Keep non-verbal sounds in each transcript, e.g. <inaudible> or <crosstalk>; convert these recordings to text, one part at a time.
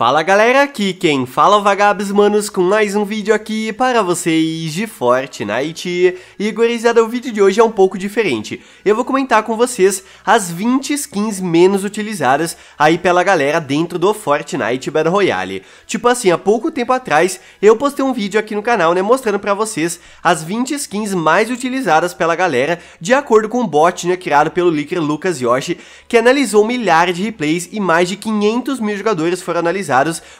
Fala galera, aqui quem fala é o Vagabos Manos com mais um vídeo aqui para vocês de Fortnite. E gurizada, o vídeo de hoje é um pouco diferente. Eu vou comentar com vocês as 20 skins menos utilizadas aí pela galera dentro do Fortnite Battle Royale. Tipo assim, há pouco tempo atrás eu postei um vídeo aqui no canal, né, mostrando para vocês as 20 skins mais utilizadas pela galera de acordo com o um bot, né, criado pelo Licker Lucas Yoshi, que analisou milhares de replays e mais de 500 mil jogadores foram analisados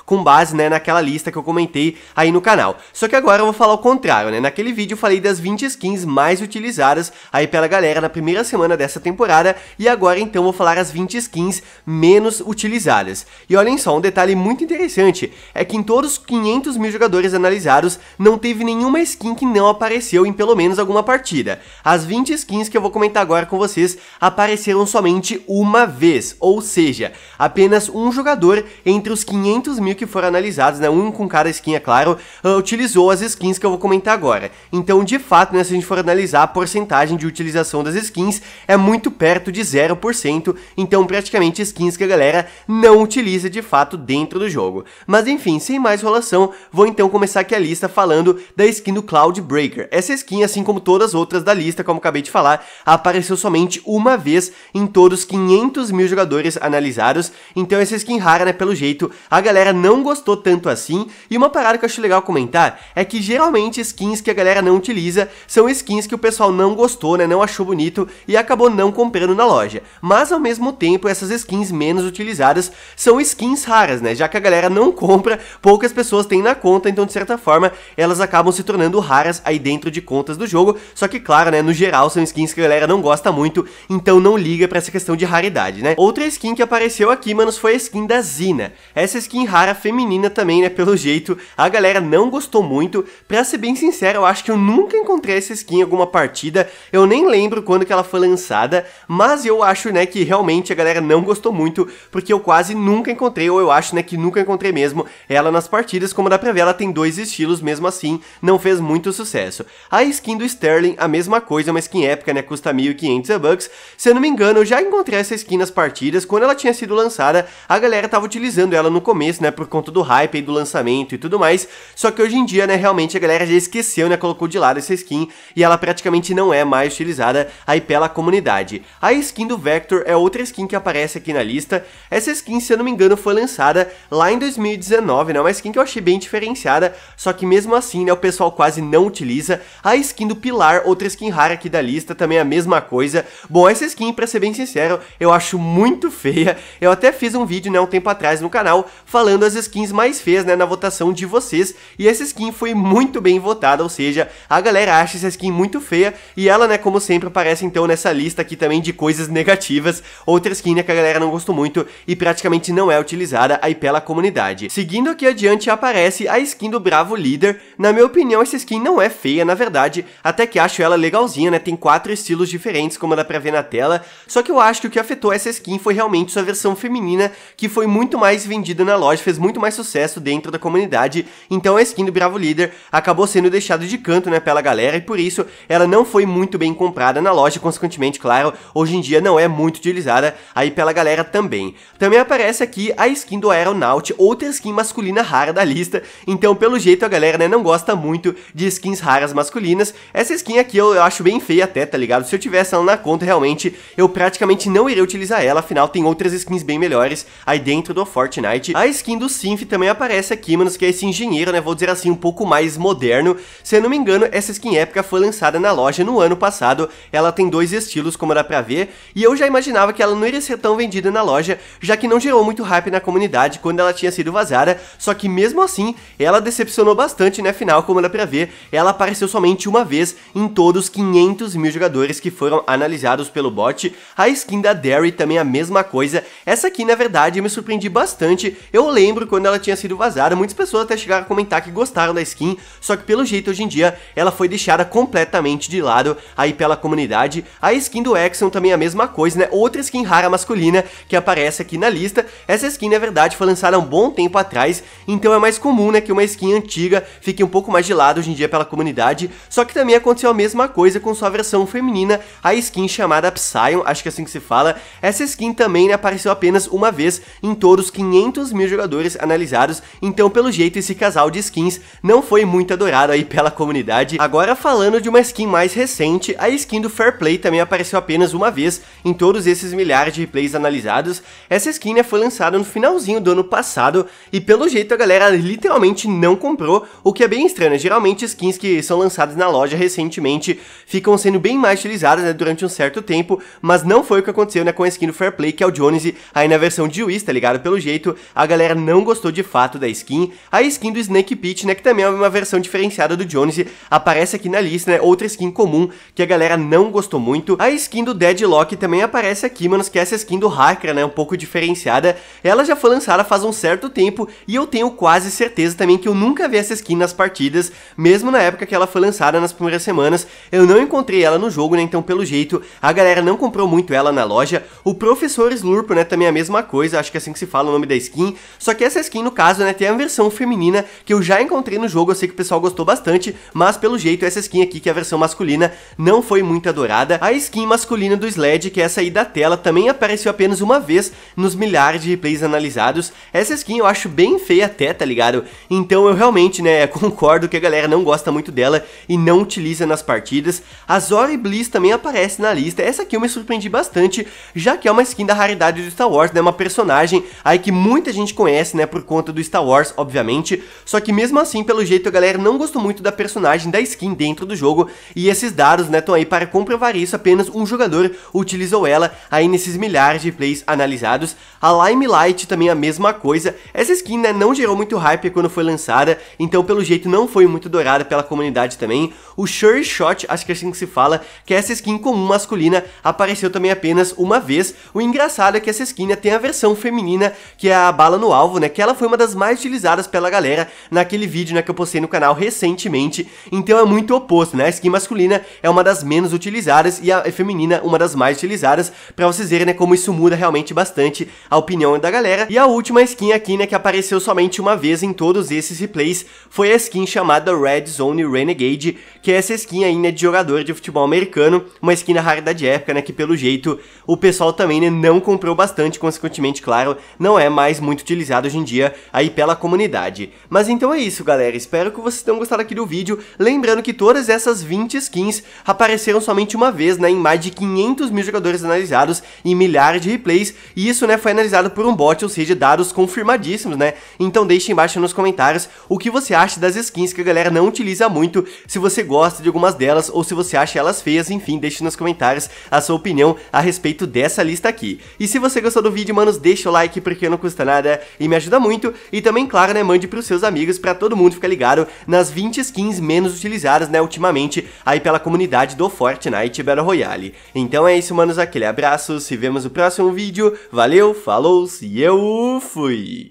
com base né, naquela lista que eu comentei aí no canal. Só que agora eu vou falar o contrário, né? Naquele vídeo eu falei das 20 skins mais utilizadas aí pela galera na primeira semana dessa temporada e agora então vou falar as 20 skins menos utilizadas. E olhem só, um detalhe muito interessante é que em todos os 500 mil jogadores analisados não teve nenhuma skin que não apareceu em pelo menos alguma partida. As 20 skins que eu vou comentar agora com vocês apareceram somente uma vez, ou seja, apenas um jogador entre os 500 500 mil que foram analisados, né? Um com cada skin, é claro, uh, utilizou as skins que eu vou comentar agora. Então, de fato, né, se a gente for analisar a porcentagem de utilização das skins, é muito perto de 0%, então praticamente skins que a galera não utiliza de fato dentro do jogo. Mas enfim, sem mais enrolação, vou então começar aqui a lista falando da skin do Cloud Breaker. Essa skin, assim como todas as outras da lista, como acabei de falar, apareceu somente uma vez em todos 500 mil jogadores analisados, então essa skin rara, né, pelo jeito, a galera não gostou tanto assim. E uma parada que eu acho legal comentar é que geralmente skins que a galera não utiliza são skins que o pessoal não gostou, né? Não achou bonito e acabou não comprando na loja. Mas ao mesmo tempo, essas skins menos utilizadas são skins raras, né? Já que a galera não compra, poucas pessoas têm na conta, então de certa forma elas acabam se tornando raras aí dentro de contas do jogo. Só que, claro, né? No geral, são skins que a galera não gosta muito, então não liga para essa questão de raridade, né? Outra skin que apareceu aqui, manos, foi a skin da Zina essa skin rara feminina também, né, pelo jeito, a galera não gostou muito. Pra ser bem sincero, eu acho que eu nunca encontrei essa skin em alguma partida, eu nem lembro quando que ela foi lançada, mas eu acho, né, que realmente a galera não gostou muito, porque eu quase nunca encontrei, ou eu acho, né, que nunca encontrei mesmo ela nas partidas, como dá pra ver, ela tem dois estilos, mesmo assim, não fez muito sucesso. A skin do Sterling, a mesma coisa, uma skin épica, né, custa 1.500 bucks, se eu não me engano, eu já encontrei essa skin nas partidas, quando ela tinha sido lançada, a galera tava utilizando ela no no começo, né, por conta do hype e do lançamento e tudo mais. Só que hoje em dia, né, realmente a galera já esqueceu, né, colocou de lado essa skin e ela praticamente não é mais utilizada aí pela comunidade. A skin do Vector é outra skin que aparece aqui na lista. Essa skin, se eu não me engano, foi lançada lá em 2019, né, uma skin que eu achei bem diferenciada, só que mesmo assim, né, o pessoal quase não utiliza. A skin do Pilar, outra skin rara aqui da lista, também é a mesma coisa. Bom, essa skin, pra ser bem sincero, eu acho muito <laughs> feia. Eu até fiz um vídeo, né, um tempo atrás no canal, falando as skins mais feias, né, na votação de vocês. E essa skin foi muito bem votada, ou seja, a galera acha essa skin muito feia e ela, né, como sempre aparece então nessa lista aqui também de coisas negativas, outra skin né, que a galera não gostou muito e praticamente não é utilizada aí pela comunidade. Seguindo aqui adiante aparece a skin do Bravo Líder. Na minha opinião, essa skin não é feia, na verdade, até que acho ela legalzinha, né? Tem quatro estilos diferentes, como dá pra ver na tela. Só que eu acho que o que afetou essa skin foi realmente sua versão feminina, que foi muito mais vendida vendido na loja fez muito mais sucesso dentro da comunidade, então a skin do Bravo Líder acabou sendo deixada de canto né, pela galera e por isso ela não foi muito bem comprada na loja, consequentemente, claro, hoje em dia não é muito utilizada aí pela galera também. Também aparece aqui a skin do Aeronaut, outra skin masculina rara da lista, então pelo jeito a galera né, não gosta muito de skins raras masculinas, essa skin aqui eu, eu acho bem feia até, tá ligado? Se eu tivesse ela na conta, realmente, eu praticamente não iria utilizar ela, afinal tem outras skins bem melhores aí dentro do Fortnite, a skin do Synth também aparece aqui, manos, que é esse engenheiro, né, vou dizer assim, um pouco mais moderno. Se eu não me engano, essa skin épica foi lançada na loja no ano passado, ela tem dois estilos, como dá pra ver, e eu já imaginava que ela não iria ser tão vendida na loja, já que não gerou muito hype na comunidade quando ela tinha sido vazada, só que mesmo assim, ela decepcionou bastante, né, afinal como dá pra ver, ela apareceu somente uma vez em todos 500 mil jogadores que foram analisados pelo bot. A skin da Derry também é a mesma coisa, essa aqui na verdade me surpreendi bastante, eu lembro quando ela tinha sido vazada, muitas pessoas até chegaram a comentar que gostaram da skin, só que pelo jeito hoje em dia ela foi deixada completamente de lado aí pela comunidade. A skin do Exxon também é a mesma coisa, né? Outra skin rara masculina que aparece aqui na lista. Essa skin, na verdade, foi lançada há um bom tempo atrás, então é mais comum, né, que uma skin antiga fique um pouco mais de lado hoje em dia pela comunidade. Só que também aconteceu a mesma coisa com sua versão feminina, a skin chamada Psyon, acho que é assim que se fala. Essa skin também né, apareceu apenas uma vez em todos 500 200 mil jogadores analisados, então pelo jeito esse casal de skins não foi muito adorado aí pela comunidade. Agora falando de uma skin mais recente, a skin do Fair Play também apareceu apenas uma vez em todos esses milhares de replays analisados. Essa skin né, foi lançada no finalzinho do ano passado e pelo jeito a galera literalmente não comprou, o que é bem estranho. Né? Geralmente skins que são lançadas na loja recentemente ficam sendo bem mais utilizadas né, durante um certo tempo, mas não foi o que aconteceu né, com a skin do Fair Play, que é o Jones aí na versão de juiz, tá ligado? Pelo jeito, a galera não gostou de fato da skin. A skin do Snake Pit, né, que também é uma versão diferenciada do Jones, aparece aqui na lista, né, outra skin comum que a galera não gostou muito. A skin do Deadlock também aparece aqui, mano, que é essa skin do Hacker, né, um pouco diferenciada. Ela já foi lançada faz um certo tempo e eu tenho quase certeza também que eu nunca vi essa skin nas partidas, mesmo na época que ela foi lançada nas primeiras semanas, eu não encontrei ela no jogo, né, então pelo jeito a galera não comprou muito ela na loja. O Professor Slurpo, né, também é a mesma coisa, acho que é assim que se fala o nome da skin, skin, só que essa skin no caso né, tem a versão feminina que eu já encontrei no jogo, eu sei que o pessoal gostou bastante, mas pelo jeito essa skin aqui, que é a versão masculina, não foi muito adorada. A skin masculina do Sled, que é essa aí da tela, também apareceu apenas uma vez nos milhares de replays analisados. Essa skin eu acho bem feia até, tá ligado? Então eu realmente, né, <laughs> concordo que a galera não gosta muito dela e não utiliza nas partidas. A Zora e Bliss também aparece na lista, essa aqui eu me surpreendi bastante, já que é uma skin da raridade do Star Wars, né, uma personagem aí que muita muita gente conhece, né, por conta do Star Wars, obviamente, só que mesmo assim, pelo jeito, a galera não gostou muito da personagem da skin dentro do jogo, e esses dados, né, estão aí para comprovar isso, apenas um jogador utilizou ela aí nesses milhares de plays analisados. A Limelight também a mesma coisa, essa skin, né, não gerou muito hype quando foi lançada, então pelo jeito não foi muito dourada pela comunidade também. O Sure Shot, acho que é assim que se fala, que é essa skin comum masculina, apareceu também apenas uma vez. O engraçado é que essa skin né, tem a versão feminina, que é a bala no alvo, né? Que ela foi uma das mais utilizadas pela galera naquele vídeo, né? Que eu postei no canal recentemente. Então é muito oposto, né? A skin masculina é uma das menos utilizadas e a feminina uma das mais utilizadas. Pra vocês verem, né? Como isso muda realmente bastante a opinião da galera. E a última skin aqui, né? Que apareceu somente uma vez em todos esses replays foi a skin chamada Red Zone Renegade, que é essa skin aí, né? De jogador de futebol americano. Uma skin na raridade épica, né? Que pelo jeito o pessoal também, né? Não comprou bastante, consequentemente, claro, não é mais muito muito utilizado hoje em dia aí pela comunidade. Mas então é isso, galera. Espero que vocês tenham gostado aqui do vídeo. Lembrando que todas essas 20 skins apareceram somente uma vez, né, em mais de 500 mil jogadores analisados e milhares de replays. E isso, né, foi analisado por um bot, ou seja, dados confirmadíssimos, né? Então deixe embaixo nos comentários o que você acha das skins que a galera não utiliza muito, se você gosta de algumas delas ou se você acha elas feias, enfim, deixe nos comentários a sua opinião a respeito dessa lista aqui. E se você gostou do vídeo, manos, deixa o like porque não custa nada nada e me ajuda muito. E também, claro, né, mande pros seus amigos para todo mundo ficar ligado nas 20 skins menos utilizadas, né, ultimamente aí pela comunidade do Fortnite Battle Royale. Então é isso, manos, aquele abraço, se vemos no próximo vídeo, valeu, falou e eu fui!